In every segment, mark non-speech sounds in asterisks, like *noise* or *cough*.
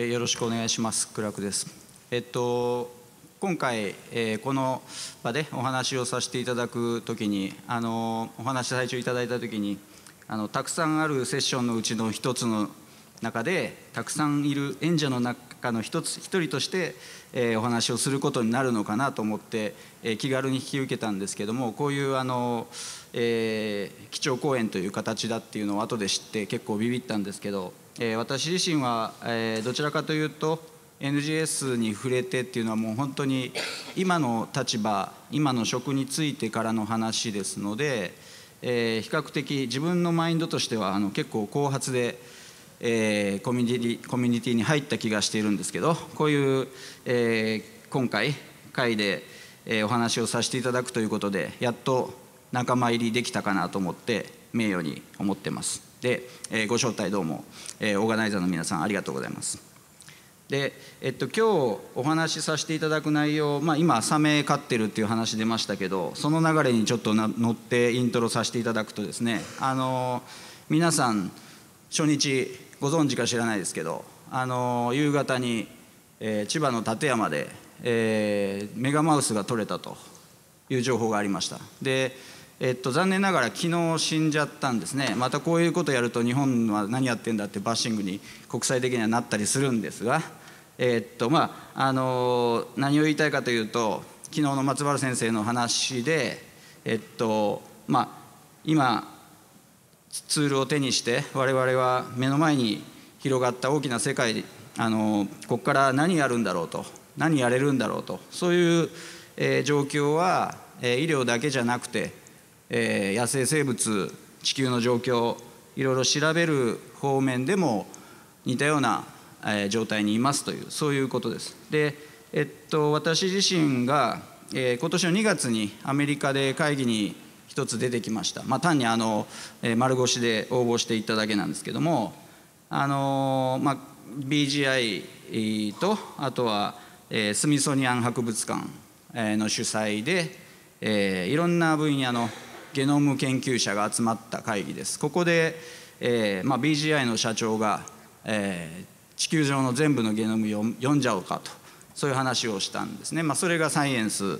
えー、よろしくお願いしますークですえっと今回、えー、この場でお話をさせていただくときにあのお話最初いただいたときにあのたくさんあるセッションのうちの一つの中でたくさんいる演者の中の一つ一人として、えー、お話をすることになるのかなと思って、えー、気軽に引き受けたんですけどもこういうあの、えー、基調講演という形だっていうのを後で知って結構ビビったんですけどえ私自身は、えどちらかというと NGS に触れてっていうのはもう本当に今の立場今の職についてからの話ですので、え比較的自分のマインドとしてはあの結構後発で、えコミュニティコミュニティに入った気がしているんですけどこういう、え今回会で、えお話をさせていただくということでやっと仲間入りできたかなと思って名誉に思ってます。で、えー、ご招待どうも、えー、オーガナイザーの皆さんありがとうございます。で、えっと、今日お話しさせていただく内容、まあ、今サメ飼ってるっていう話出ましたけどその流れにちょっと乗ってイントロさせていただくとですねあの皆さん初日ご存知か知らないですけどあの夕方に、えー、千葉の館山で、えー、メガマウスが取れたという情報がありました。でえっと、残念ながら昨日死んじゃったんですねまたこういうことやると日本は何やってんだってバッシングに国際的にはなったりするんですが、えっとまああの何を言いたいかというと昨日の松原先生の話で、えっとまあ、今ツールを手にして我々は目の前に広がった大きな世界あのここから何やるんだろうと何やれるんだろうとそういう、えー、状況は、えー、医療だけじゃなくてえー、野生生物地球の状況いろいろ調べる方面でも似たような、えー、状態にいますというそういうことです。で、えっと、私自身が、えー、今年の2月にアメリカで会議に一つ出てきました、まあ、単にあの、えー、丸腰で応募していっただけなんですけども、あのー、まあ、BGI とあとは、えー、スミソニアン博物館の主催で、えー、いろんな分野のゲノム研究者が集まった会議ですここで、えーまあ、BGI の社長が、えー、地球上の全部のゲノム読んじゃおうかとそういう話をしたんですね、まあ、それがサイエンス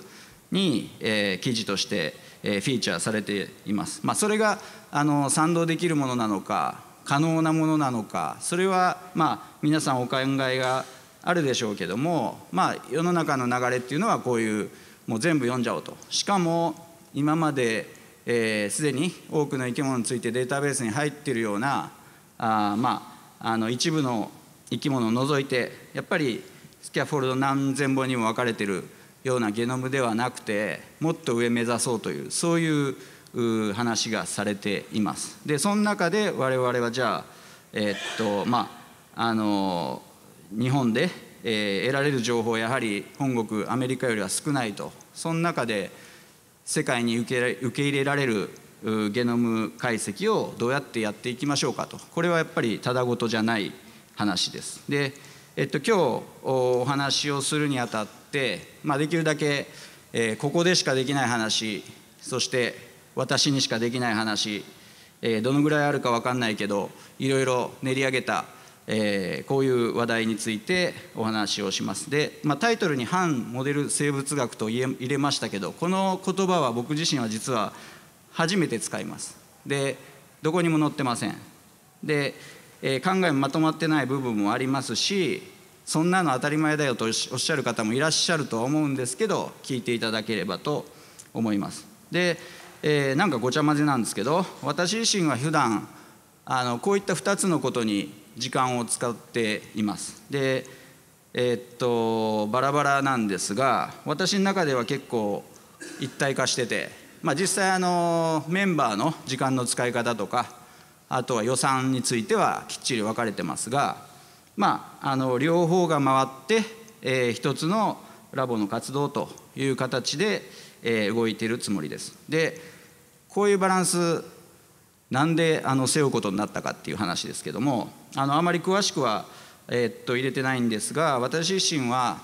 に、えー、記事として、えー、フィーチャーされています、まあ、それがあの賛同できるものなのか可能なものなのかそれはまあ皆さんお考えがあるでしょうけどもまあ世の中の流れっていうのはこういうもう全部読んじゃおうとしかも今までえー、既に多くの生き物についてデータベースに入っているようなあまああの一部の生き物を除いてやっぱりスキャフォルド何千本にも分かれてるようなゲノムではなくてもっと上目指そうというそういう話がされています。でその中で我々はじゃあえー、っとまああの日本で、えー、得られる情報やはり本国アメリカよりは少ないとその中で世界に受け受け入れられるゲノム解析をどうやってやっていきましょうかとこれはやっぱりただごとじゃない話です。で、えっと、今日お話をするにあたって、まあ、できるだけ、えー、ここでしかできない話そして私にしかできない話、えー、どのぐらいあるか分かんないけどいろいろ練り上げたえー、こういう話題についてお話をしますで、まあ、タイトルに「反モデル生物学」と入れましたけどこの言葉は僕自身は実は初めて使いますでどこにも載ってませんで、えー、考えもまとまってない部分もありますしそんなの当たり前だよとおっしゃる方もいらっしゃるとは思うんですけど聞いていただければと思いますで、えー、なんかごちゃ混ぜなんですけど私自身は普段あのこういった2つのことに時間を使っていますでえー、っとバラバラなんですが私の中では結構一体化してて、まあ、実際あのメンバーの時間の使い方とかあとは予算についてはきっちり分かれてますが、まあ、あの両方が回って、えー、一つのラボの活動という形で、えー、動いているつもりです。でこういうバランスなんであの背負うことになったかっていう話ですけどもあのあまり詳しくは、えー、っと入れてないんですが私自身は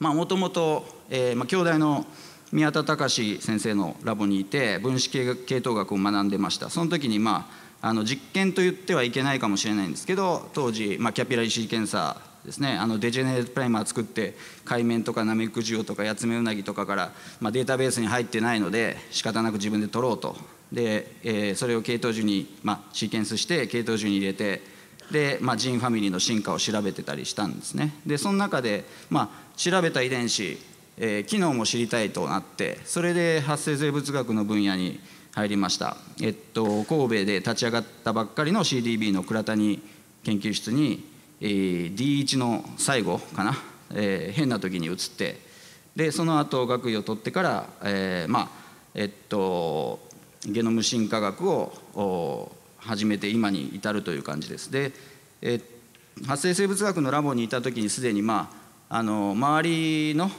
もともと兄弟の宮田隆先生のラボにいて分子系統学を学んでましたその時に、まあ、あの実験と言ってはいけないかもしれないんですけど当時、まあ、キャピラリシー検査ですねあのデジェネレートプライマー作って海面とかナメクジオとかヤツメウナギとかから、まあ、データベースに入ってないので仕方なく自分で取ろうとで、えー、それを系統樹に、まあ、シーケンスして系統樹に入れてで、まあ、ジーンファミリーの進化を調べてたりしたんですねでその中で、まあ、調べた遺伝子、えー、機能も知りたいとなってそれで発生生物学の分野に入りました、えっと、神戸で立ち上がったばっかりの CDB の倉谷研究室に、えー、D1 の最後かな、えー、変な時に移ってでその後学位を取ってから、えー、まあえっとゲノム進化学を始めて今に至るという感じです。で、えー、発生生物学のラボにいた時にすでに、まあ、あの周りの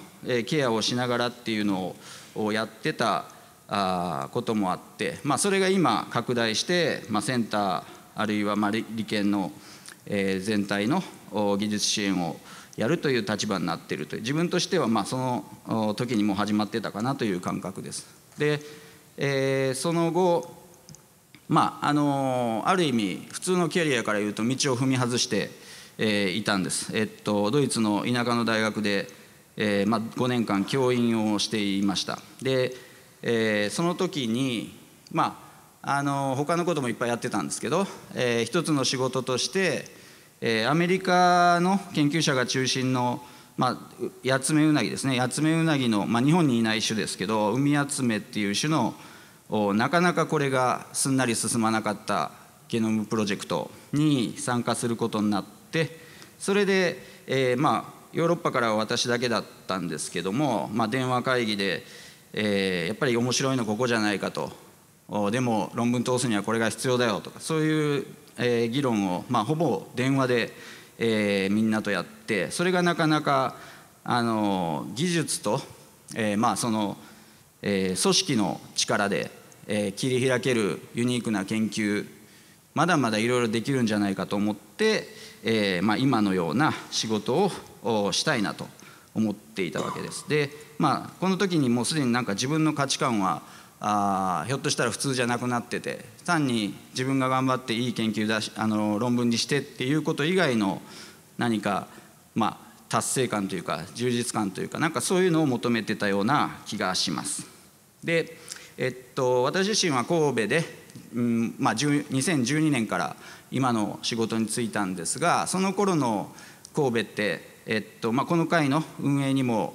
ケアをしながらっていうのをやってたあこともあって、まあ、それが今拡大して、まあ、センターあるいはまあ理研の、えー、全体の技術支援をやるという立場になっているという自分としてはまあその時にもう始まってたかなという感覚です。で、えー、その後まああのある意味普通のキャリアからいうと道を踏み外して、えー、いたんです、えっと、ドイツの田舎の大学で、えーまあ、5年間教員をしていましたで、えー、その時にまああの他のこともいっぱいやってたんですけど、えー、一つの仕事として、えー、アメリカの研究者が中心のまあ、ヤツメウナギですねヤツメウナギの、まあ、日本にいない種ですけどウミヤツメっていう種の、なかなかこれがすんなり進まなかったゲノムプロジェクトに参加することになってそれで、えー、まあヨーロッパからは私だけだったんですけども、まあ、電話会議で、えー、やっぱり面白いのここじゃないかとでも論文通すにはこれが必要だよとかそういう、えー、議論を、まあ、ほぼ電話で、えー、みんなとやってそれがなかなかあの技術と、えー、まあその、えー、組織の力でえ切り開けるユニークな研究まだまだいろいろできるんじゃないかと思って、えーまあ、今のような仕事をしたいなと思っていたわけです。で、まあ、この時にもうすでになんか自分の価値観はあひょっとしたら普通じゃなくなってて単に自分が頑張っていい研究だしあの論文にしてっていうこと以外の何か、まあ、達成感というか充実感というかなんかそういうのを求めてたような気がします。でえっと、私自身は神戸で、うんまあ、2012年から今の仕事に就いたんですがその頃の神戸って、えっとまあ、この会の運営にも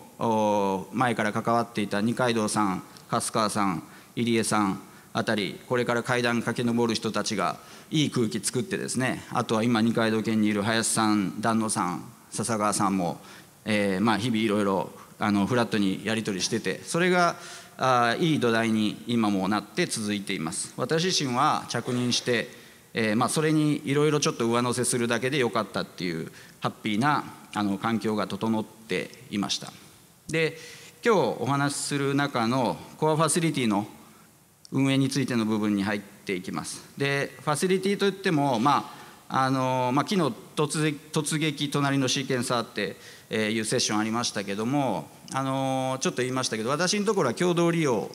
前から関わっていた二階堂さん春川さん入江さんあたりこれから階段駆け上る人たちがいい空気作ってですねあとは今二階堂県にいる林さん旦野さん笹川さんも、えーまあ、日々いろいろあのフラットにやり取りしててそれがあいい土台に今もなって続いています私自身は着任して、えー、まあ、それにいろいろちょっと上乗せするだけでよかったっていうハッピーなあの環境が整っていましたで今日お話しする中のコアファシリティの運営についての部分に入っていきますでファシリティといってもまああのまあ、昨日突撃「突撃隣のシーケンサー」っていうセッションありましたけどもあのちょっと言いましたけど私のところは共同利用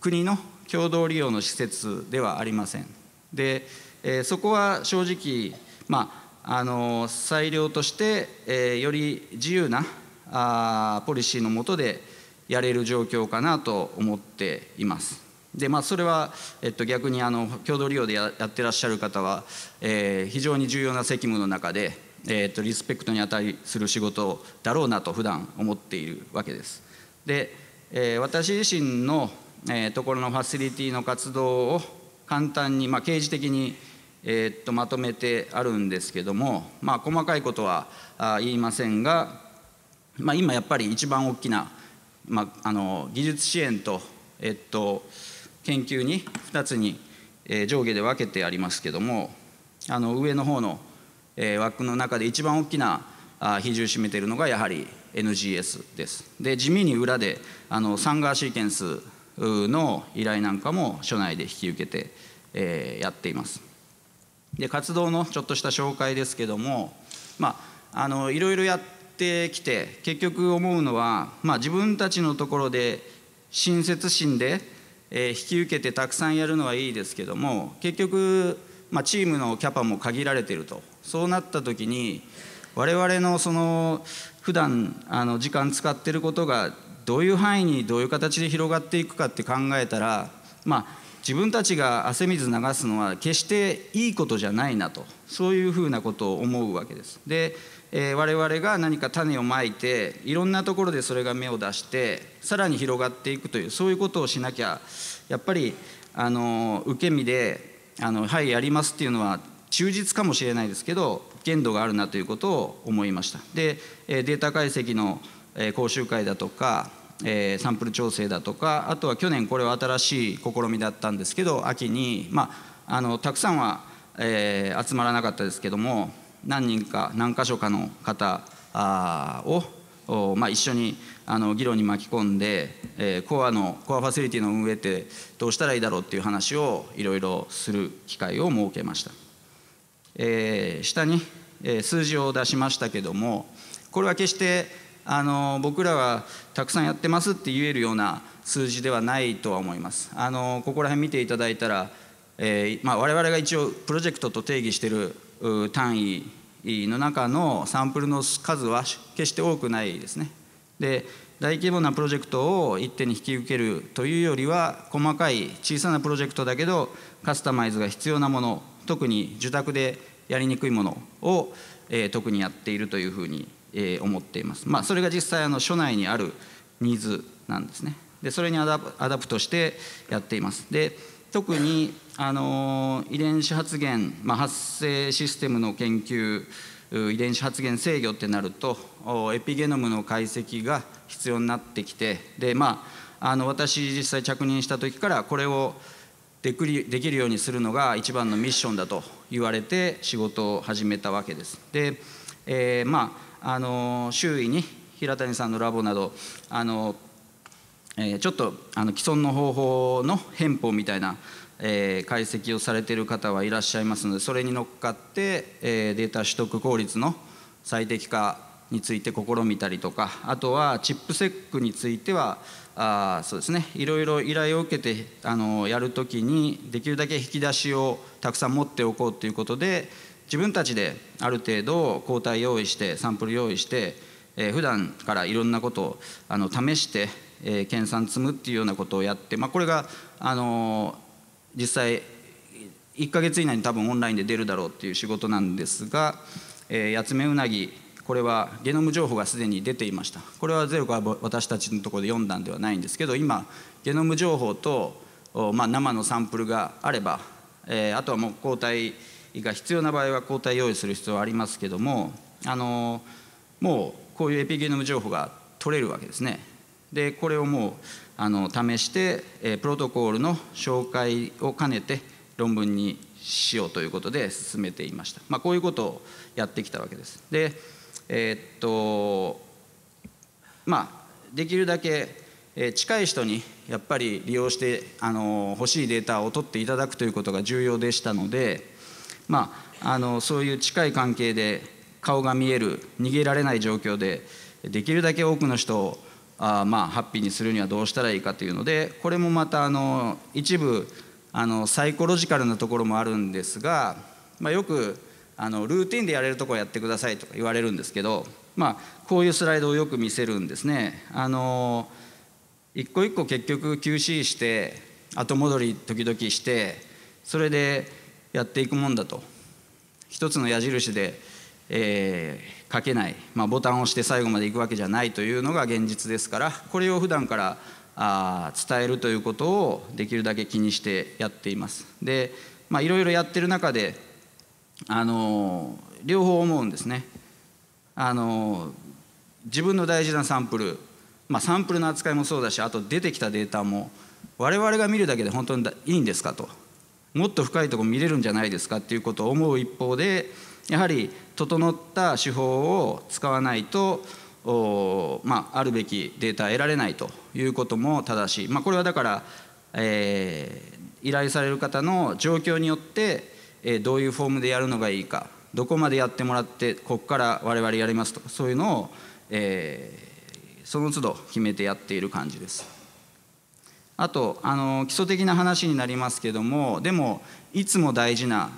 国の共同利用の施設ではありませんで、えー、そこは正直、まああの裁量として、えー、より自由なあポリシーの下でやれる状況かなと思っています。でまあ、それは、えっと、逆にあの共同利用でやってらっしゃる方は、えー、非常に重要な責務の中でえーと、リスペクトに値する仕事だろうなと普段思っているわけです。で、えー、私自身の、えー、ところのファシリティの活動を簡単に、まあ、刑事的に、えーと、まとめてあるんですけども、まあ、細かいことはあ言いませんが、まあ、今やっぱり一番大きな、まあ、あの技術支援と,、えーと、研究に2つに、えー、上下で分けてありますけどもあの上の方の「えー、枠の中で一番大きな比重を占めているのがやはり NGS です。で地味に裏であのサンガーシーケンスの依頼なんかも署内で引き受けて、えー、やっています。で活動のちょっとした紹介ですけども、まあ、のいろいろやってきて結局思うのは、まあ、自分たちのところで親切心で、えー、引き受けてたくさんやるのはいいですけども結局、まあ、チームのキャパも限られているとそうなった時に我々のその普段あの時間使ってることがどういう範囲にどういう形で広がっていくかって考えたらまあ自分たちが汗水流すのは決していいことじゃないなとそういうふうなことを思うわけです。で、えー、我々が何か種をまいていろんなところでそれが芽を出してさらに広がっていくというそういうことをしなきゃやっぱりあの受け身であの「はいやります」っていうのは忠実かもしれないですけど限度があるなということを思いましたでデータ解析の講習会だとかサンプル調整だとかあとは去年これは新しい試みだったんですけど秋に、まあ、あのたくさんは、え集まらなかったですけども何人か何箇所かの方を、まあ、一緒にあの議論に巻き込んで、えー、コアのコアファシリティの運営ってどうしたらいいだろうっていう話をいろいろする機会を設けました。えー、下に、え数字を出しましたけどもこれは決してあの僕らはたくさんやってますって言えるような数字ではないとは思います。あのここら辺見ていただいたら、えー、まあ、我々が一応プロジェクトと定義してる単位の中のサンプルの数は決して多くないですね。で大規模なプロジェクトを一手に引き受けるというよりは細かい小さなプロジェクトだけどカスタマイズが必要なもの特に受託でやりにくいものを、えー、特にやっているというふうに、えー、思っています、まあ、それが実際あの所内にあるニーズなんですねでそれにアダプトしてやっていますで特に、あのー、遺伝子発現、まあ、発生システムの研究遺伝子発現制御ってなるとエピゲノムの解析が必要になってきてでまああの私実際着任した時からこれをできるようにするのが一番のミッションだと言われて仕事を始めたわけです。で、えー、まああの周囲に平谷さんのラボなどあの、えー、ちょっとあの既存の方法の変法みたいな、えー、解析をされている方はいらっしゃいますのでそれに乗っかって、えー、データ取得効率の最適化について試みたりとかあとはチップセックについてはあそうですねいろいろ依頼を受けてあのやるときにできるだけ引き出しをたくさん持っておこうということで自分たちである程度抗体用意してサンプル用意して、えー、普段からいろんなことをあの試して、えー、研鑽積むっていうようなことをやって、まあ、これが、あのー、実際1か月以内に多分オンラインで出るだろうっていう仕事なんですが、えー、八つ目うなぎこれはゲノム情報がすでに出ていましたこれはゼロから私たちのところで読んだんではないんですけど今ゲノム情報と、まあ、生のサンプルがあれば、えー、あとはもう抗体が必要な場合は抗体用意する必要はありますけども、あのー、もうこういうエピゲノム情報が取れるわけですねでこれをもうあの試して、えー、プロトコールの紹介を兼ねて論文にしようということで進めていました、まあ、こういうことをやってきたわけですでえー、っとまあできるだけ近い人にやっぱり利用してあの欲しいデータを取っていただくということが重要でしたので、まあ、あのそういう近い関係で顔が見える逃げられない状況でできるだけ多くの人をあまあハッピーにするにはどうしたらいいかというのでこれもまたあの一部あのサイコロジカルなところもあるんですが、まあ、よくあのルーティンでやれるとこやってくださいとか言われるんですけど、まあ、こういうスライドをよく見せるんですね。あの一個一個結局 QC して後戻り時々してそれでやっていくもんだと一つの矢印で、えー、書けない、まあ、ボタンを押して最後までいくわけじゃないというのが現実ですからこれを普段からあ伝えるということをできるだけ気にしてやっています。でいろいろやってる中であの両方思うんですねあの自分の大事なサンプル、まあ、サンプルの扱いもそうだしあと出てきたデータも我々が見るだけで本当にいいんですかともっと深いとこ見れるんじゃないですかっていうことを思う一方でやはり整った手法を使わないとお、まあ、あるべきデータ得られないということも正しい、まあ、これはだから、えー、依頼される方の状況によってえどういうフォームでやるのがいいかどこまでやってもらってここから我々やりますとかそういうのを、えー、その都度決めてやっている感じです。あとあの基礎的な話になりますけどもでもいつも大事な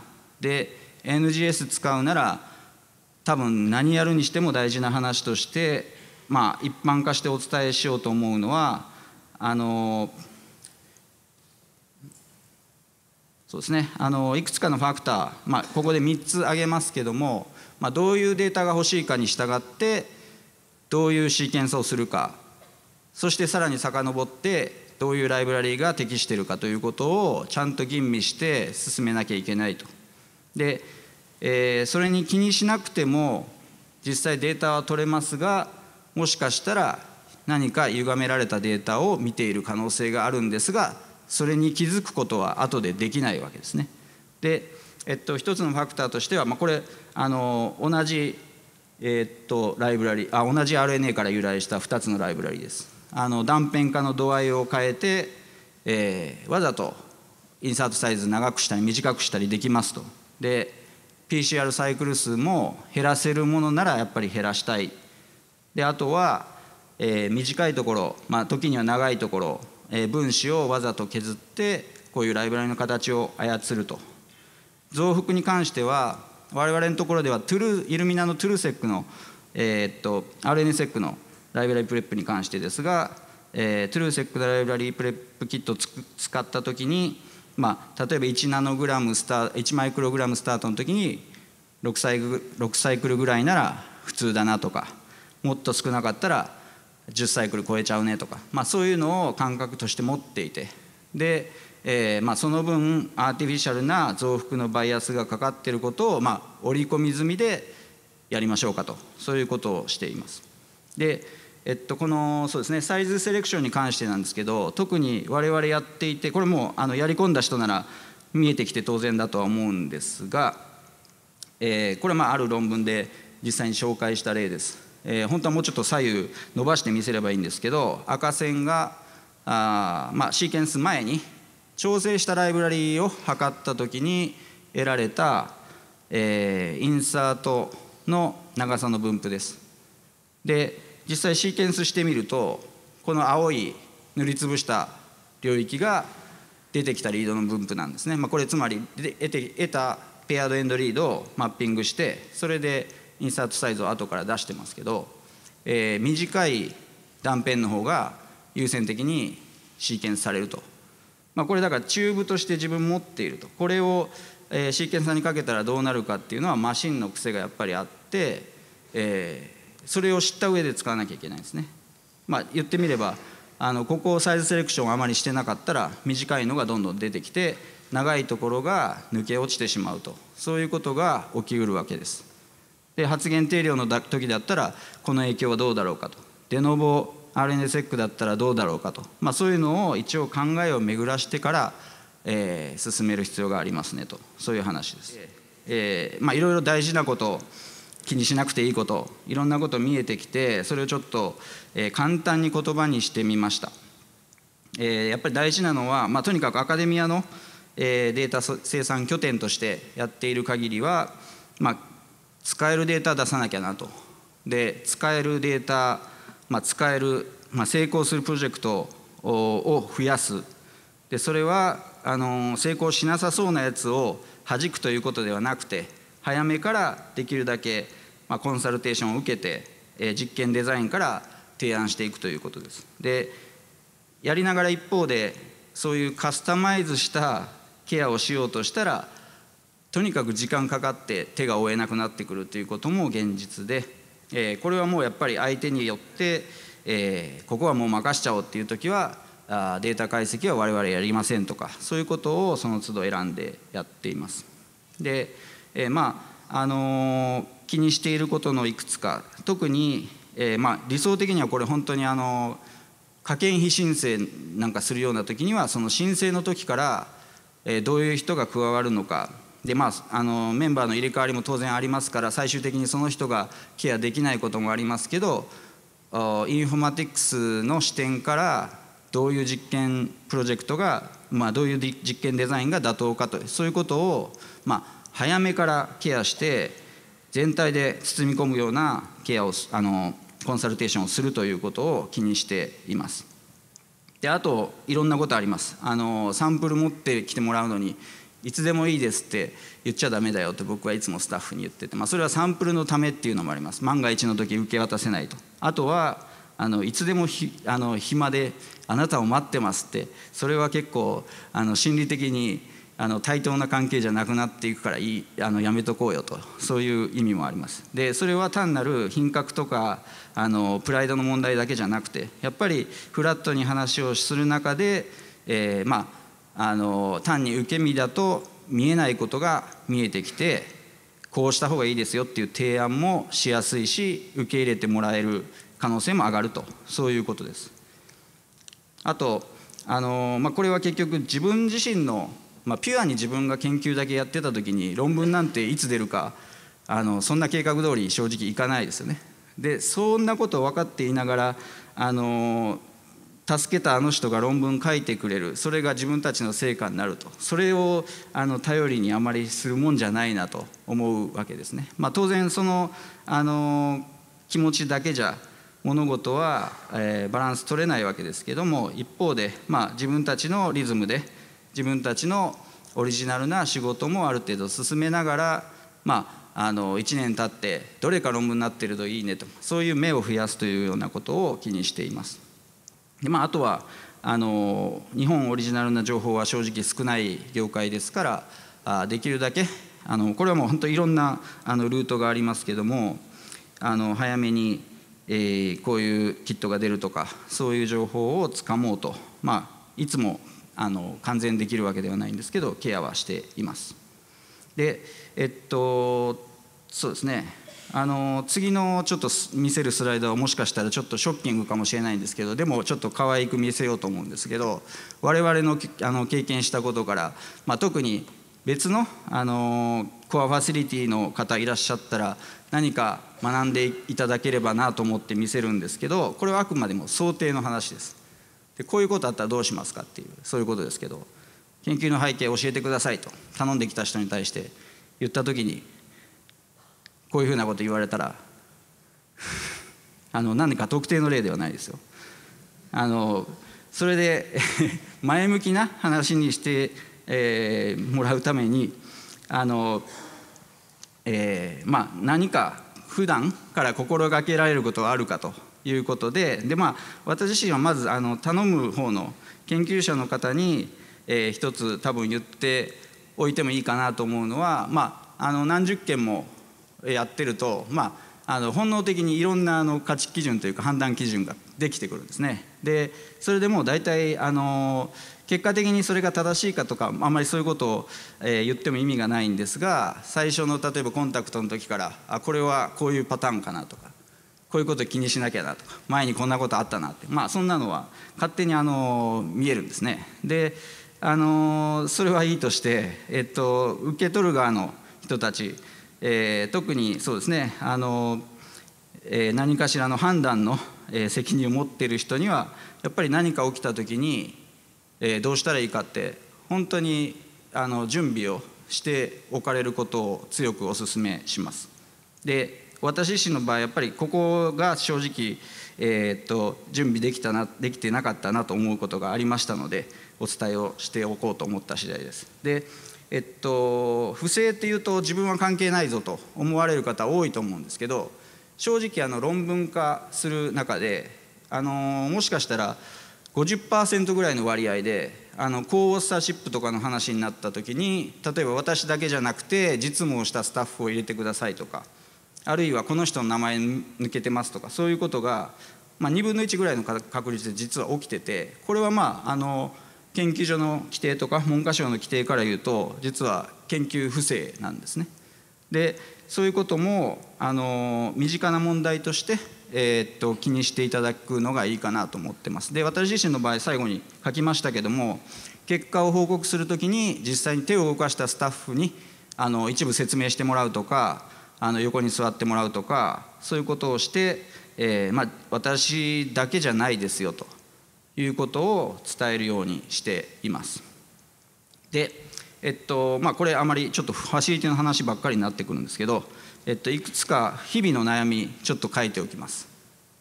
で NGS 使うなら多分何やるにしても大事な話として、まあ、一般化してお伝えしようと思うのはあのそうですねあのいくつかのファクター、まあ、ここで3つ挙げますけども、まあ、どういうデータが欲しいかに従ってどういうシーケンスをするかそしてさらに遡ってどういうライブラリーが適しているかということをちゃんと吟味して進めなきゃいけないと。で、えー、それに気にしなくても実際データは取れますがもしかしたら何か歪められたデータを見ている可能性があるんですがそれに気づくことは後でできないわけですね。で、えっと、一つのファクターとしては、まあ、これあの同じ、えっと、ライブラリあ同じ RNA から由来した2つのライブラリです。あの断片化の度合いを変えて、えー、わざとインサートサイズ長くしたり短くしたりできますと。で PCR サイクル数も減らせるものならやっぱり減らしたい。であとは、えー、短いところ、まあ、時には長いところ分子をわざと削ってこういうライブラリの形を操ると増幅に関しては我々のところではトゥルイルミナのトゥルセックの、えー、っと RNSEC のライブラリプレップに関してですが、えー、トゥルセックのライブラリプレップキットを使った時に、まあ、例えば1ナノグラムスター1マイクログラムスタートの時に6サイクルぐらいなら普通だなとかもっと少なかったら10サイクル超えちゃうねとか、まあ、そういうのを感覚として持っていてで、えーまあ、その分アーティフィシャルな増幅のバイアスがかかっていることを、まあ、織り込み済みでやりましょうかとそういうことをしています。でえっと、このそうですねサイズセレクションに関してなんですけど特に我々やっていてこれもあのやり込んだ人なら見えてきて当然だとは思うんですが、えこれはまあある論文で実際に紹介した例です。えー、本当はもうちょっと左右伸ばして見せればいいんですけど赤線があ、まあ、シーケンス前に調整したライブラリーを測った時に得られた、えー、インサートの長さの分布です。で実際シーケンスしてみるとこの青い塗りつぶした領域が出てきたリードの分布なんですね、まあ、これつまり得て得たペアードエンドリードをマッピングしてそれでインサートサイズを後から出してますけど、えー、短い断片の方が優先的にシーケンスされると、まあ、これだからチューブとして自分持っているとこれを、えシーケンサーにかけたらどうなるかっていうのはマシンの癖がやっぱりあって、えー、それを知った上で使わなきゃいけないんですね。まあ、言ってみればあのここをサイズセレクションあまりしてなかったら短いのがどんどん出てきて長いところが抜け落ちてしまうとそういうことが起きうるわけです。で発言定量の時だったらこの影響はどうだろうかとデノボ r n s セックだったらどうだろうかと、まあ、そういうのを一応考えを巡らしてから、えー、進める必要がありますねとそういう話です。えーまあ、いろいろ大事なこと気にしなくていいこといろんなこと見えてきてそれをちょっと、えー、簡単に言葉にしてみました、えー、やっぱり大事なのは、まあ、とにかくアカデミアの、えー、データ生産拠点としてやっている限りは、まあ、使えるデータ出さなきゃなとで使えるデータ、まあ、使える、まあ、成功するプロジェクトを増やすでそれはあの成功しなさそうなやつを弾くということではなくて早めからできるだけ、まあ、コンサルテーションを受けて、えー、実験デザインから提案していくということです。でやりながら一方でそういうカスタマイズしたケアをしようとしたらとにかく時間かかって手が負えなくなってくるということも現実で、えー、これはもうやっぱり相手によって、えー、ここはもう任しちゃおうっていう時はあデータ解析は我々やりませんとかそういうことをその都度選んでやっています。で、えー、まああのー、気にしていることのいくつか特に、えー、まあ、理想的にはこれ本当にあの科研費申請なんかするような時にはその申請の時から、えどういう人が加わるのかでまあ、あのメンバーの入れ替わりも当然ありますから最終的にその人がケアできないこともありますけどインフォマティクスの視点からどういう実験プロジェクトが、まあ、どういう実験デザインが妥当かとそういうことを、まあ、早めからケアして全体で包み込むようなケアをあのコンサルテーションをするということを気にしています。であといろんなことあります。あのサンプル持ってきてもらうのにいつでもいいですって言っちゃダメだよって僕はいつもスタッフに言ってて、まあ、それはサンプルのためっていうのもあります万が一の時受け渡せないとあとはあのいつでもひあの暇であなたを待ってますってそれは結構あの心理的にあの対等な関係じゃなくなっていくからいいあのやめとこうよとそういう意味もありますでそれは単なる品格とかあのプライドの問題だけじゃなくてやっぱりフラットに話をする中で、えー、まああの単に受け身だと見えないことが見えてきてこうした方がいいですよっていう提案もしやすいし受け入れてもらえる可能性も上がるとそういうことです。あとあの、まあ、これは結局自分自身の、まあ、ピュアに自分が研究だけやってた時に論文なんていつ出るかあのそんな計画通り正直いかないですよね。でそんなことを分かっていながらあの助けたあの人が論文書いてくれるそれが自分たちの成果になるとそれをあの頼りにあまりするもんじゃないなと思うわけですね。まあ、当然そのあの気持ちだけじゃ物事は、えー、バランス取れないわけですけども一方で、まあ、自分たちのリズムで自分たちのオリジナルな仕事もある程度進めながら、まあ、あの1年経ってどれか論文になってるといいねとそういう目を増やすというようなことを気にしています。でまあ、あとはあの日本オリジナルな情報は正直少ない業界ですからあできるだけあのこれはもう本当いろんなあのルートがありますけどもあの早めに、えー、こういうキットが出るとかそういう情報をつかもうと、まあ、いつもあの完全できるわけではないんですけどケアはしています。でえっとそうですねあの次のちょっと見せるスライドはもしかしたらちょっとショッキングかもしれないんですけどでもちょっと可愛く見せようと思うんですけど我々のあの経験したことから、まあ、特に別のあのコアファシリティの方いらっしゃったら何か学んでいただければなと思って見せるんですけどこれはあくまでも想定の話です。でこういうことあったらどうしますかっていうそういうことですけど研究の背景教えてくださいと頼んできた人に対して言った時にこういうふうなこと言われたらあの何か特定の例ではないですよ。あのそれで *laughs* 前向きな話にして、えー、もらうためにあの、えー、まあ、何か普段から心がけられることはあるかということでで、まあ、私自身はまずあの頼む方の研究者の方に、えー、一つ多分言っておいてもいいかなと思うのは、まあ、あの何十件もやってると、まあ、あの本能的にいろんなあの価値基準というか判断基準ができてくるんですね。でそれでもう大体あの結果的にそれが正しいかとかあんまりそういうことを、え言っても意味がないんですが最初の例えばコンタクトの時からあこれはこういうパターンかなとかこういうこと気にしなきゃなとか前にこんなことあったなってまあそんなのは勝手にあの見えるんですね。であのそれはいいとして、えっと、受け取る側の人たちえー、特にそうですねあの、えー、何かしらの判断の、え責任を持っている人にはやっぱり何か起きた時に、えどうしたらいいかって本当にあの準備をしておかれることを強くお勧めします。で私自身の場合やっぱりここが正直、えー、っと準備できたなできてなかったなと思うことがありましたのでお伝えをしておこうと思った次第です。でえっと、不正っていうと自分は関係ないぞと思われる方多いと思うんですけど正直あの論文化する中であのもしかしたら50%ぐらいの割合であのコースターシップとかの話になった時に例えば私だけじゃなくて実務をしたスタッフを入れてくださいとかあるいはこの人の名前抜けてますとかそういうことが、まあ、2分の1ぐらいの確率で実は起きててこれはまああの研究所の規定とか文科省の規定から言うと実は研究不正なんですね。でそういうこともあの身近な問題として、えー、っと気にしていただくのがいいかなと思ってます。で私自身の場合最後に書きましたけども結果を報告する時に実際に手を動かしたスタッフにあの一部説明してもらうとかあの横に座ってもらうとかそういうことをして、えー、まあ、私だけじゃないですよということを伝えるようにしています。で、えっとまあ、これあまりちょっとファシリティの話ばっかりになってくるんですけど、えっと、いくつか日々の悩みちょっと書いておきます。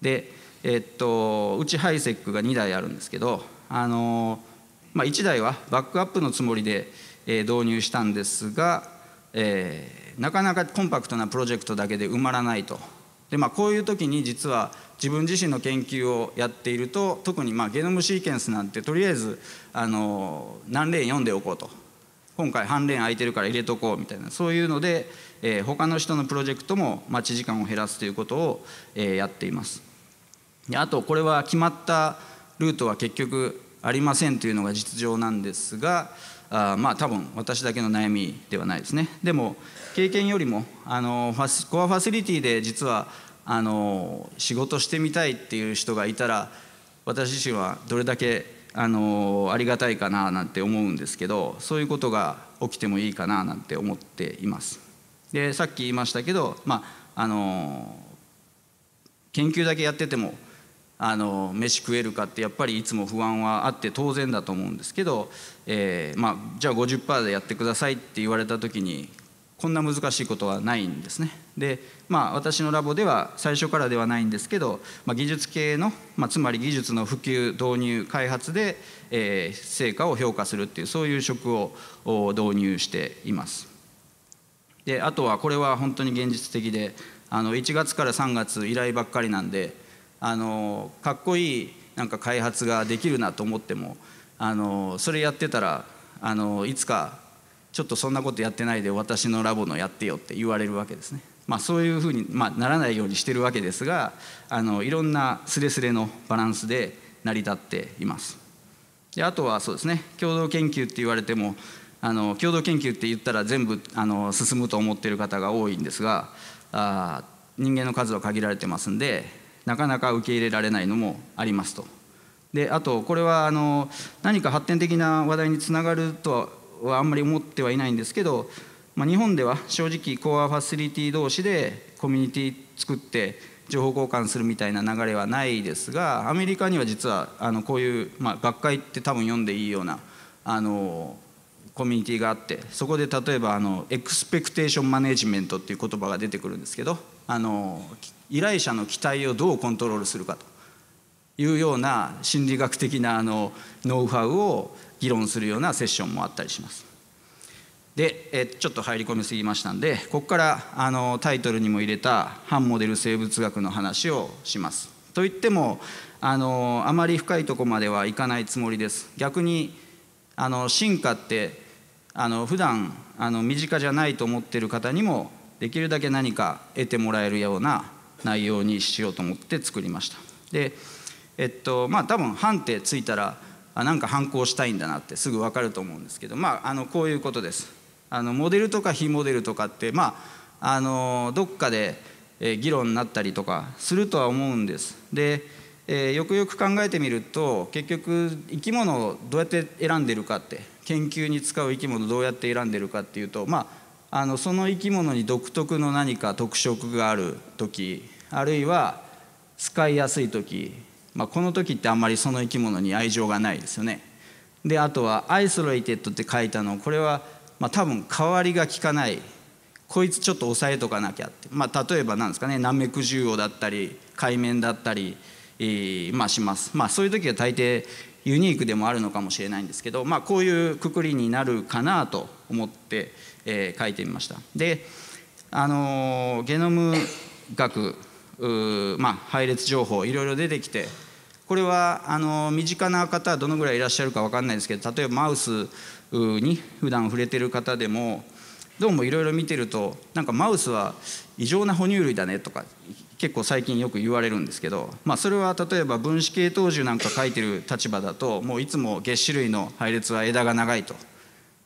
で、えっと、うちハイセックが2台あるんですけど、あのまあ、1台はバックアップのつもりで、え導入したんですが、えー、なかなかコンパクトなプロジェクトだけで埋まらないとでまあ、こういう時に実は自分自身の研究をやっていると特にまあゲノムシーケンスなんてとりあえずあの何例読んでおこうと今回半例空いてるから入れとこうみたいなそういうので、えー、他の人のプロジェクトも待ち時間を減らすということを、えー、やっていますであとこれは決まったルートは結局ありませんというのが実情なんですがあまあ多分私だけの悩みではないですねでも、経験よりもあのファスコアファシリティで実はあの仕事してみたいっていう人がいたら私自身はどれだけあのありがたいかななんて思うんですけどそういうことが起きてもいいかななんて思っています。でさっき言いましたけど、まあ、あの研究だけやっててもあの飯食えるかってやっぱりいつも不安はあって当然だと思うんですけど、えーまあ、じゃあ50%でやってくださいって言われた時にこんな難しいことはないんですねでまあ私のラボでは最初からではないんですけど、まあ、技術系の、まあ、つまり技術の普及導入開発で、えー、成果を評価するっていうそういう職を導入していますであとはこれは本当に現実的であの1月から3月依頼ばっかりなんであのかっこいいなんか開発ができるなと思ってもあのそれやってたらあのいつかちょっとそんなことやってないで私のラボのやってよって言われるわけですね。まあ、そういうふうに、まあ、ならないようにしてるわけですがあのいろんなすれすれのバランスで成り立っています。であとはそうですね共同研究って言われてもあの共同研究って言ったら全部あの進むと思ってる方が多いんですがあ人間の数は限られてますんでなかなか受け入れられないのもありますと。であとこれはあの何か発展的な話題につながるとははあんまり思ってはいないんですけど、まあ、日本では正直コアファシリティ同士でコミュニティ作って情報交換するみたいな流れはないですがアメリカには実はあのこういう、まあ、学会って多分読んでいいようなあのコミュニティがあってそこで例えばあのエクスペクテーションマネジメントっていう言葉が出てくるんですけどあの依頼者の期待をどうコントロールするかというような心理学的なあのノウハウを議論するようなセッションもあったりします。でえちょっと入り込みすぎましたんでここからあのタイトルにも入れた反モデル生物学の話をします。といってもあのあまり深いとこまではいかないつもりです。逆にあの進化ってあの普段あの身近じゃないと思ってる方にもできるだけ何か得てもらえるような内容にしようと思って作りました。でえっとまあ多分判定ついたらあなんか反抗したいんだなってすぐ分かると思うんですけどまああのこういうことです。あのモデルとか非モデルとかってまああのどっかで、え議論になったりとかするとは思うんです。で、えー、よくよく考えてみると結局生き物をどうやって選んでるかって研究に使う生き物をどうやって選んでるかっていうとまああのその生き物に独特の何か特色がある時あるいは使いやすい時まあ、この時ってあんまりその生き物に愛情がないですよねであとは「アイソレイテッド」って書いたのこれは、まあ、多分代わりが利かないこいつちょっと抑えとかなきゃって、まあ、例えばなんですかねナメクジュウオだったり海面だったり、えー、まあします、まあ、そういう時は大抵ユニークでもあるのかもしれないんですけど、まあ、こういうくくりになるかなと思って、えー、書いてみましたであのー、ゲノム学まあ、配列情報いろいろ出てきてこれはあの身近な方はどのぐらいいらっしゃるか分かんないですけど例えばマウスに普段触れてる方でもどうもいろいろ見てるとなんかマウスは異常な哺乳類だねとか結構最近よく言われるんですけど、まあ、それは例えば分子系統樹なんか書いてる立場だともういつも月種類の配列は枝が長いと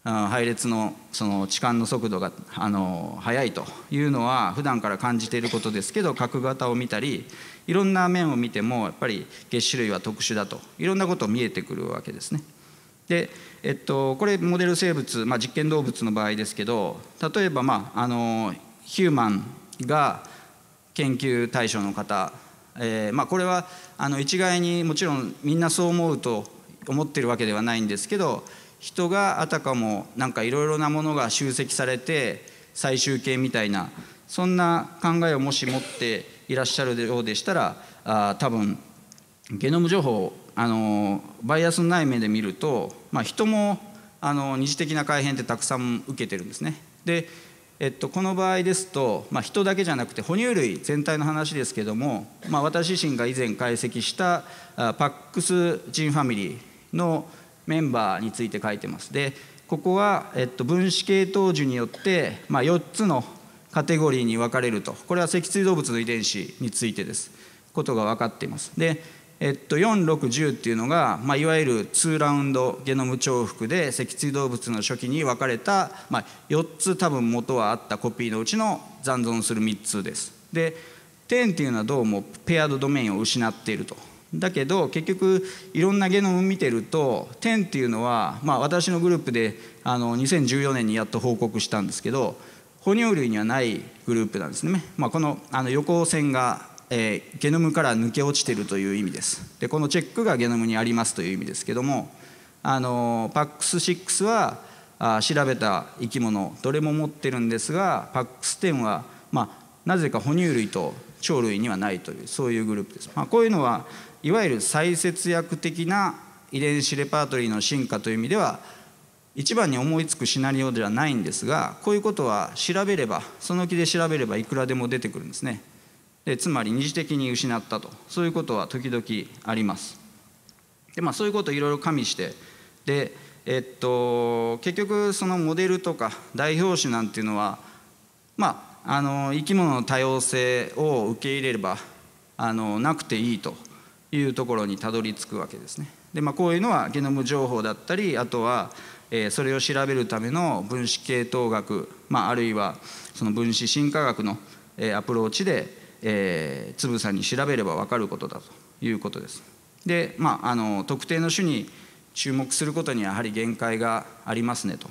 配列のその置換の速度があの速いというのは普段から感じていることですけど角型を見たりいろんな面を見てもやっぱり月種類は特殊だといろんなこと見えてくるわけですね。でえっと、これモデル生物、まあ、実験動物の場合ですけど例えば、まあ、あのヒューマンが研究対象の方、えーまあ、これはあの一概にもちろんみんなそう思うと思ってるわけではないんですけど人があたかもなんかいろいろなものが集積されて最終形みたいなそんな考えをもし持っていらっしゃるようでしたらあ多分ゲノム情報あのバイアスのない目で見ると、まあ、人もあの二次的な改変ってたくさん受けてるんですね。でえっと、この場合ですと、まあ、人だけじゃなくて哺乳類全体の話ですけども、まあ、私自身が以前解析したあパックスジンファミリーの、メンバーについて書いてますでここは、えっと、分子系統樹によって、まあ、4つのカテゴリーに分かれるとこれは脊椎動物の遺伝子についてですことが分かっていますで、えっと、4610っていうのが、まあ、いわゆる2ラウンドゲノム重複で脊椎動物の初期に分かれた、まあ、4つ多分元はあったコピーのうちの残存する3つですで10っていうのはどうもペアードドメインを失っているとだけど結局いろんなゲノム見てると10っていうのは、まあ、私のグループであの2014年にやっと報告したんですけど哺乳類にはないグループなんですね、まあ、このあの横線が、えー、ゲノムから抜け落ちてるという意味ですでこのチェックがゲノムにありますという意味ですけどもあの PAX6 はあ調べた生き物どれも持ってるんですが PAX10 は、まあ、なぜか哺乳類と鳥類にはないというそういうグループです、まあ、こういうのはいわゆる再節約的な遺伝子レパートリーの進化という意味では一番に思いつくシナリオではないんですがこういうことは調べればその気で調べればいくらでも出てくるんですねでつまり二次的に失ったとそういうことは時々ありますでまあそういうことをいろいろ加味してでえっと結局そのモデルとか代表紙なんていうのはまああの生き物の多様性を受け入れればあのなくていいというところにたどり着くわけですね。でまあ、こういうのはゲノム情報だったりあとは、えー、それを調べるための分子系統学、まあ、あるいはその分子進化学の、えー、アプローチで、えー、つぶさに調べれば分かることだということです。で、まあ、あの特定の種に注目することにやはり限界がありますねと。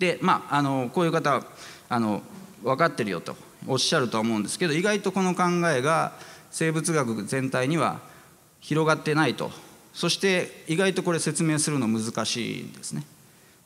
でまああのこういう方あの分かってるよとおっしゃると思うんですけど意外とこの考えが生物学全体には広がってないとそして意外とこれ説明するの難しいんですね。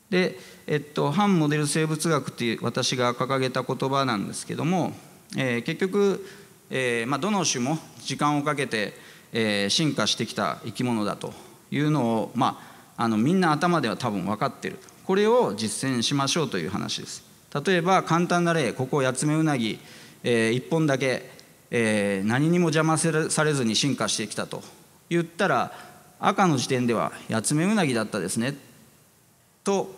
で、えっと、反モデル生物学っていう私が掲げた言葉なんですけども、えー、結局、えーまあ、どの種も時間をかけて、えー、進化してきた生き物だというのを、まあ、あのみんな頭では多分分かってるこれを実践しましょうという話です。例えば簡単な例ここヤツメウナギ、えー、1本だけえー、何にも邪魔されずに進化してきたと言ったら赤の時点ではヤツメウナギだったですねと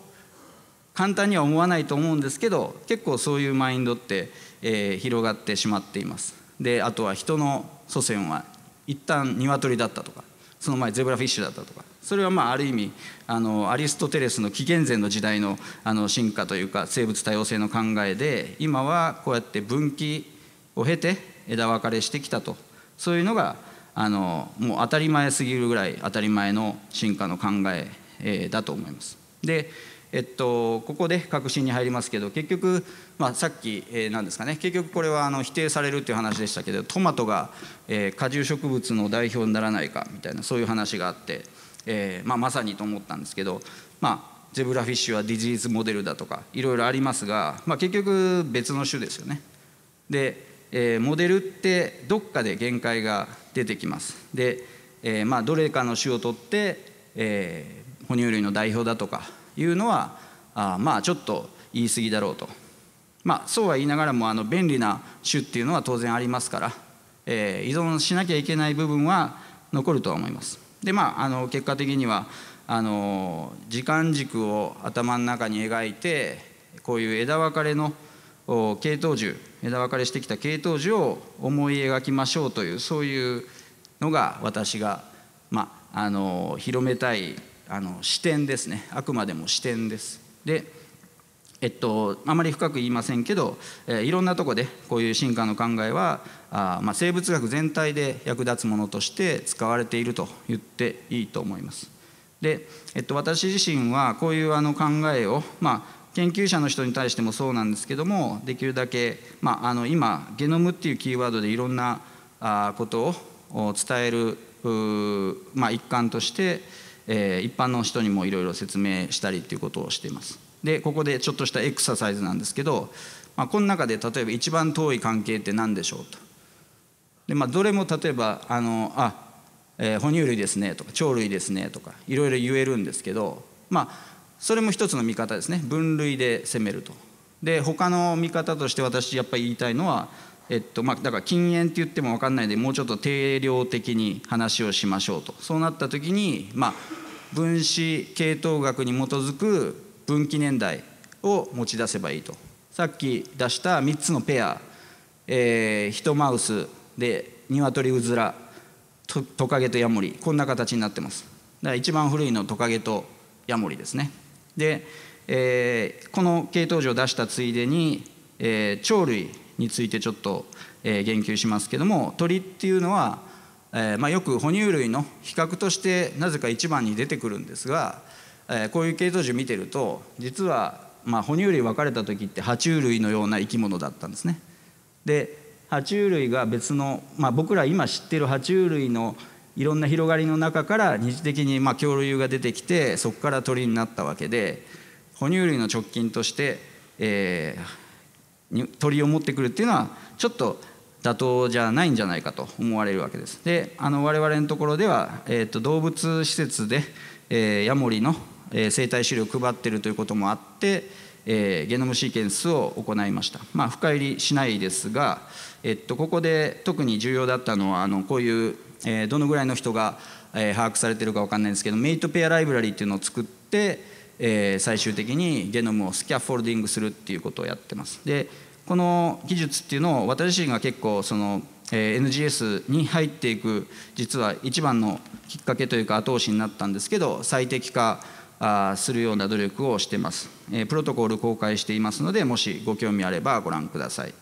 簡単には思わないと思うんですけど結構そういうマインドって、えー、広がってしまっていますであとは人の祖先は一旦鶏だったとかその前ゼブラフィッシュだったとかそれはまあある意味あのアリストテレスの紀元前の時代のあの進化というか生物多様性の考えで今はこうやって分岐を経て枝分かれしてきたとそういうのがあのもう当たり前すぎるぐらい当たり前の進化の考ええー、だと思います。でえっと、ここで核心に入りますけど結局、まあ、さっき、えー、なんですかね結局これはあの否定されるという話でしたけどトマトが、えー、果汁植物の代表にならないかみたいなそういう話があって、えーまあ、まさにと思ったんですけど、まあ、ゼブラフィッシュはディジーズモデルだとかいろいろありますが、まあ、結局別の種ですよね。でえー、モデルってどっかで限界が出てきますで、えー、まあ、どれかの種を取って、えー、哺乳類の代表だとかいうのはあまあちょっと言い過ぎだろうと、まあ、そうは言いながらもあの便利な種っていうのは当然ありますから、え依存しなきゃいけない部分は残るとは思いますでまああの結果的にはあの時間軸を頭の中に描いてこういう枝分かれの系統樹枝分かれしてきた系統樹を思い描きましょうというそういうのが私が、まあ、あの広めたいあの視点ですねあくまでも視点です。でえっと、あまり深く言いませんけど、えー、いろんなとこでこういう進化の考えはあ、まあ、生物学全体で役立つものとして使われていると言っていいと思います。で、えっと、私自身はこういうあの考えを、まあ、研究者の人に対してもそうなんですけどもできるだけ、まあ、あの今ゲノムっていうキーワードでいろんなことを伝える、まあ、一環として、えー、一般の人にもいろいろ説明したりっていうことをしています。でここでちょっとしたエクササイズなんですけど、まあ、この中で例えば一番遠い関係って何でしょうと。でまあ、どれも例えばあのあ、えー、哺乳類ですねとか鳥類ですねとかいろいろ言えるんですけどまあそれも一つの見方ですね分類で攻めるとで他の見方として私やっぱり言いたいのは、えっとまあ、だから禁煙って言っても分かんないんでもうちょっと定量的に話をしましょうとそうなった時に、まあ、分子系統学に基づく分岐年代を持ち出せばいいとさっき出した3つのペア、えー、ヒトマウスでニワトリウズラトカゲとヤモリこんな形になってますだから一番古いのトカゲとヤモリですねで、えー、この系統樹を出したついでに、えー、鳥類についてちょっと、えー、言及しますけども鳥っていうのは、えーまあ、よく哺乳類の比較としてなぜか一番に出てくるんですが、えー、こういう系統樹見てると実は、まあ、哺乳類分かれた時って爬虫類のような生き物だったんですね。で爬虫類が別の、まあ、僕ら今知ってる爬虫類のいろんな広がりの中から二次的にまあ恐竜が出てきてそこから鳥になったわけで哺乳類の直近として、えー、鳥を持ってくるっていうのはちょっと妥当じゃないんじゃないかと思われるわけです。であの我々のところでは、えー、と動物施設で、えー、ヤモリの生態資料を配ってるということもあって、えー、ゲノムシーケンスを行いました、まあ、深入りしないですが、えっと、ここで特に重要だったのはあのこういうえー、どのぐらいの人が、えー、把握されてるか分かんないんですけどメイトペアライブラリーっていうのを作って、えー、最終的にゲノムをスキャフォルディングするっていうことをやってます。でこの技術っていうのを私自身が結構その、えー、NGS に入っていく実は一番のきっかけというか後押しになったんですけど最適化あするような努力をしてます、えー、プロトコル公開していますのでもしご興味あればご覧ください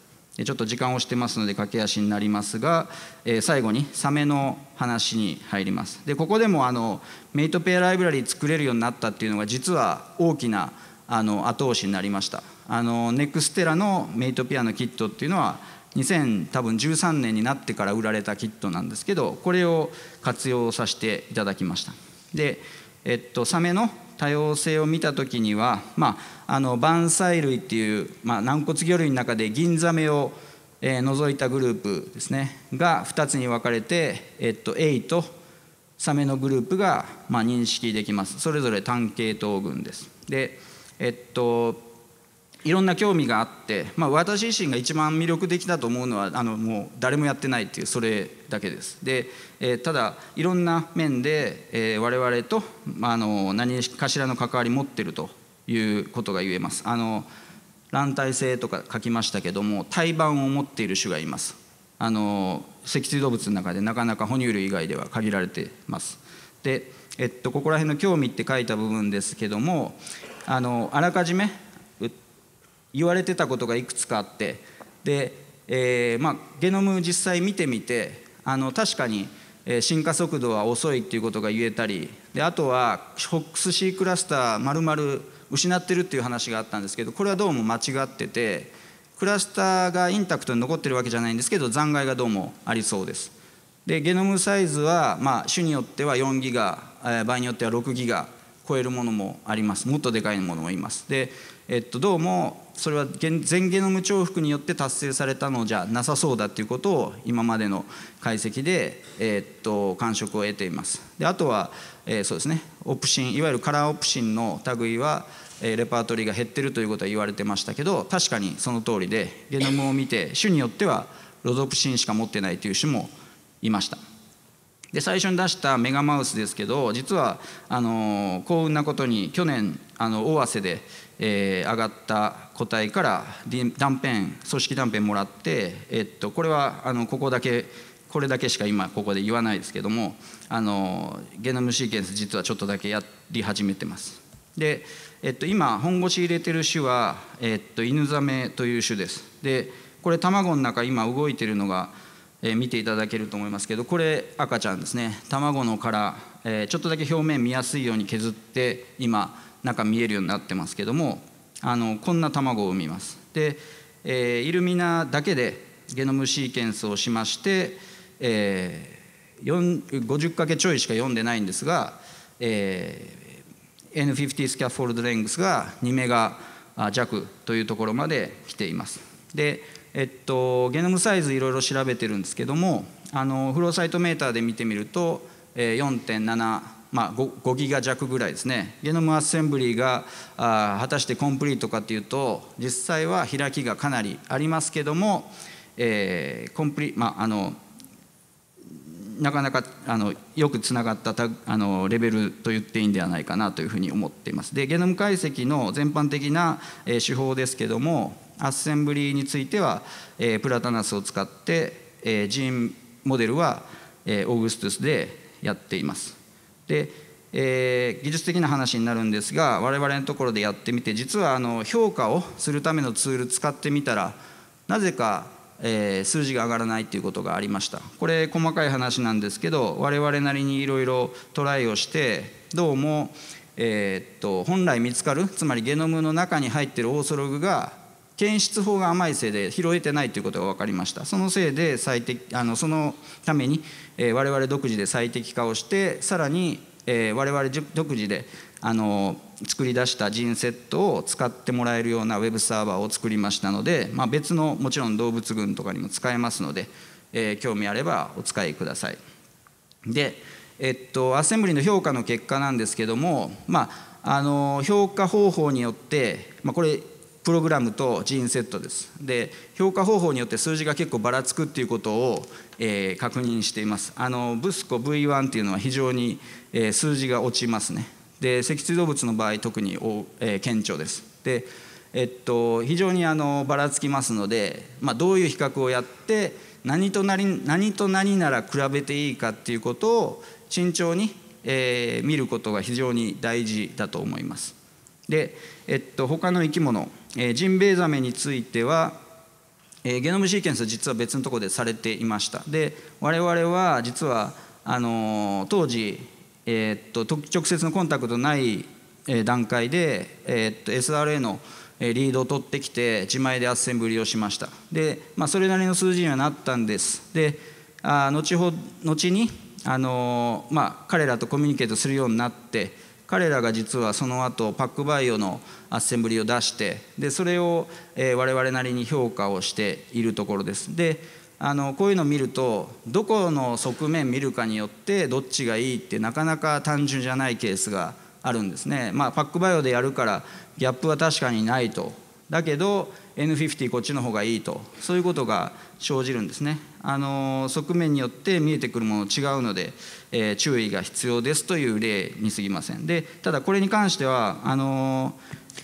ちょっと時間をしてますので駆け足になりますが、え最後にサメの話に入りますでここでもあのメイトペアライブラリー作れるようになったっていうのが実は大きなあの後押しになりましたあのネクステラのメイトペアのキットっていうのは2013年になってから売られたキットなんですけどこれを活用させていただきましたで、えっと、サメの多様性を見た時にはまああの晩菜類っていう、まあ、軟骨魚類の中で銀ザメを、えー、除いたグループですねが2つに分かれて、えっと、エイとサメのグループが、まあ、認識できますそれぞれ単系統群ですでえっといろんな興味があって、まあ、私自身が一番魅力的だと思うのはあのもう誰もやってないっていうそれだけですで、えー、ただいろんな面で、えー、我々と、まあ、あの何かしらの関わり持ってるということが言えますあの卵体性とか書きましたけども胎盤を持っている種がいますあの脊椎動物の中でなかなか哺乳類以外では限られてますで、えっと、ここら辺の興味って書いた部分ですけどもあのあらかじめ言われてたことがいくつかあってで、えーまあ、ゲノム実際見てみてあの確かに進化速度は遅いっていうことが言えたりであとはックスシークラスター丸々失ってるっていう話があったんですけどこれはどうも間違っててクラスターがインタクトに残ってるわけじゃないんですけど残骸がどうもありそうですでゲノムサイズは、まあ、種によっては4ギガ、え場合によっては6ギガ超えるものもありますもっとでかいものもいますで、えっと、どうもそれは全ゲノム重複によって達成されたのじゃなさそうだっていうことを今までの解析で、えっと、感触を得ていますであとはえー、そうですねオプシンいわゆるカラーオプシンの類は、えー、レパートリーが減ってるということは言われてましたけど確かにその通りでゲノムを見て種によってはロゾプシンしか持ってないという種もいました。で最初に出したメガマウスですけど実はあの幸運なことに去年あの尾鷲で、えー、上がった個体から断片組織断片もらって、えっと、これはあのここだけこれだけしか今ここで言わないですけどもあのゲノムシーケンス実はちょっとだけやり始めてます。で、えっと、今本腰入れてる種は、えっと、犬ザメという種です。でこれ卵の中今動いてるのが、えー、見ていただけると思いますけどこれ赤ちゃんですね卵の殻、えー、ちょっとだけ表面見やすいように削って今中見えるようになってますけどもあのこんな卵を産みます。で、えー、イルミナだけでゲノムシーケンスをしましてえー、50かけちょいしか読んでないんですが、えー、N50 スキャフォールドレングスが2メガ弱というところまで来ています。でえっと、ゲノムサイズいろいろ調べてるんですけどもあのフローサイトメーターで見てみると、えー、4.7まあ、5, ギガ弱ぐらいですねゲノムアッセンブリーがあ果たしてコンプリートかというと実際は開きがかなりありますけども、えーコンプリまあ、あのなかなかあのよくつながったあのレベルと言っていいんではないかなというふうに思っています。でゲノム解析の全般的な、え手法ですけどもアッセンブリについては、えプラタナスを使って、えジーンモデルは、えオーグストゥスでやっています。でえー、技術的な話になるんですが我々のところでやってみて実はあの評価をするためのツール使ってみたらなぜかえー、数字が上がらないということがありましたこれ細かい話なんですけど我々なりにいろいろトライをしてどうも、えー、っと本来見つかるつまりゲノムの中に入ってるオーソログが検出法が甘いせいで拾えてないということが分かりましたそのせいで最適あのそのために、えー、我々独自で最適化をしてさらに、えー、我々独自であの作り出したジーンセットを使ってもらえるようなウェブサーバーを作りましたので、まあ、別のもちろん動物群とかにも使えますので、えー、興味あればお使いください。で、えっと、アセンブリの評価の結果なんですけども、まあ、あの評価方法によって、まあ、これプログラムとジーンセットですで評価方法によって数字が結構ばらつくっていうことを、えー、確認していますあのブスコ V1 っていうのは非常に、えー、数字が落ちますねで脊椎動物の場合特に、えー、顕著ですで、えっと、非常にあのばらつきますので、まあ、どういう比較をやって何と何何と何なら比べていいかっていうことを慎重に、えー、見ることが非常に大事だと思います。で、えっと、他の生き物、えー、ジンベエザメについては、えー、ゲノムシーケンスは実は別のところでされていましたで我々は実はあのー、当時えー、っと直接のコンタクトない段階で、えー、っと SRA のリードを取ってきて自前でアッセンブリをしましたで、まあ、それなりの数字にはなったんですであ後ほ後にあのー、まあ、彼らとコミュニケートするようになって彼らが実はその後パックバイオのアッセンブリを出してでそれを、えー、我々なりに評価をしているところですであのこういうのを見るとどこの側面見るかによってどっちがいいってなかなか単純じゃないケースがあるんですね。まあ、パックバイオでやるからギャップは確かにないとだけど N50 こっちの方がいいとそういうことが生じるんですねあの側面によって見えてくるもの違うので、えー、注意が必要ですという例にすぎませんでただこれに関してはあの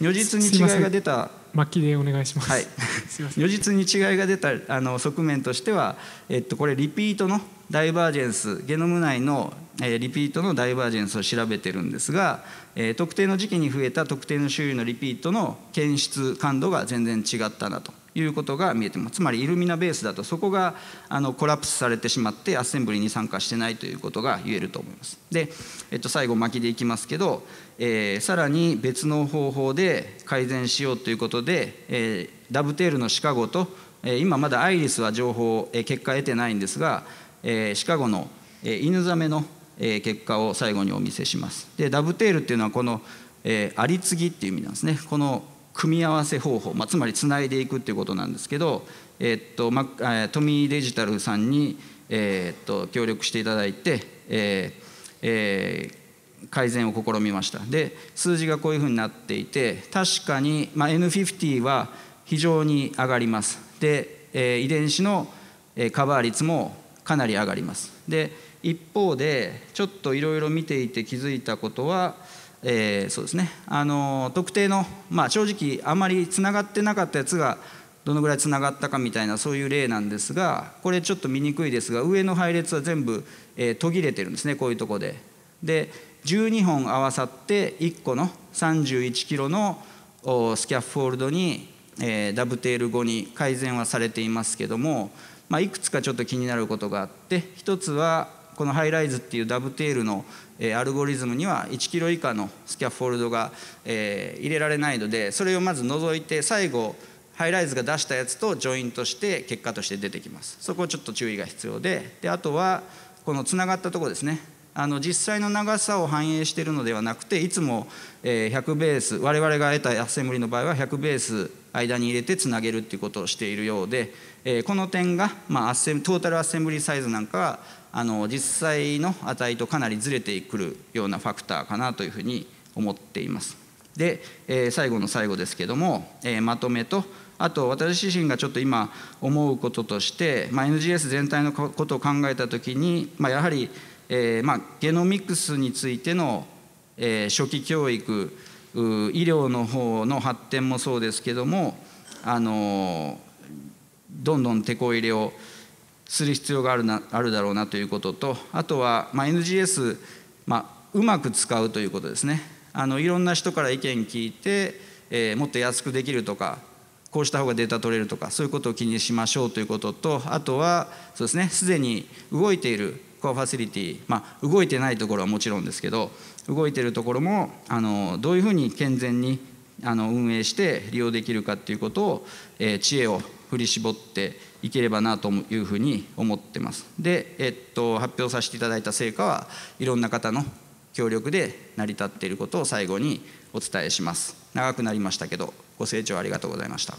如実に違いが出た末期でお願いします。はい、*laughs* すま如実に違いが出たあの側面としては、えっと、これリピートのダイバージェンスゲノム内の、えー、リピートのダイバージェンスを調べてるんですが、えー、特定の時期に増えた特定の種類のリピートの検出感度が全然違ったなということが見えてすつまりイルミナベースだとそこがあのコラプスされてしまってアッセンブリに参加してないということが言えると思います。で、えっと、最後巻きでいきますけどえー、さらに別の方法で改善しようということで、えー、ダブテールのシカゴと、えー、今まだアイリスは情報、えー、結果得てないんですが、えー、シカゴの、えー、犬ザメの、えー、結果を最後にお見せしますでダブテールっていうのはこの、えー、あり継ぎっていう意味なんですねこの組み合わせ方法、まあ、つまりつないでいくっていうことなんですけど、えー、っとまトミーデジタルさんに、えー、っと協力していただいて、えーえー、改善を試みましたで数字がこういうふうになっていて確かに、まあ、N50 は非常に上がりますで、えー、遺伝子のカバー率もかなり上がりますで一方でちょっといろいろ見ていて気づいたことは、えー、そうですねあの特定の、まあ、正直あまりつながってなかったやつがどのぐらいつながったかみたいなそういう例なんですがこれちょっと見にくいですが上の配列は全部、えー、途切れてるんですねこういうとこで。で12本合わさって1個の31キロのスキャッフォールドに、えダブテール後に改善はされていますけども、まあ、いくつかちょっと気になることがあって1つはこのハイライズっていうダブテールの、えアルゴリズムには1キロ以下のスキャッフォールドが、えー、入れられないのでそれをまず除いて最後ハイライズが出したやつとジョイントして結果として出てきますそこちょっと注意が必要でであとはこのつながったとこですねあの実際の長さを反映しているのではなくていつも100ベース我々が得たアセンブリの場合は100ベース間に入れてつなげるっていうことをしているようでこの点が、まあ、アッセントータルアッセンブリサイズなんかはあの実際の値とかなりずれてくるようなファクターかなというふうに思っています。で、え最後の最後ですけども、えまとめとあと私自身がちょっと今思うこととして、まあ、NGS 全体のことを考えた時に、まあ、やはりえーまあ、ゲノミクスについての、えー、初期教育医療の方の発展もそうですけども、あのどんどんてこ入れをする必要があるなあるだろうなということとあとは、まあ、NGS、まあ、うまく使うということですねあのいろんな人から意見聞いて、えー、もっと安くできるとかこうした方がデータ取れるとかそういうことを気にしましょうということとあとはそうですねすでに動いているコアファシリティ、まあ、動いてないところはもちろんですけど動いてるところもあのどういうふうに健全にあの運営して利用できるかっていうことを、えー、知恵を振り絞っていければなというふうに思ってます。で、えっと、発表させていただいた成果はいろんな方の協力で成り立っていることを最後にお伝えします。長くなりましたけどご清聴ありがとうございました。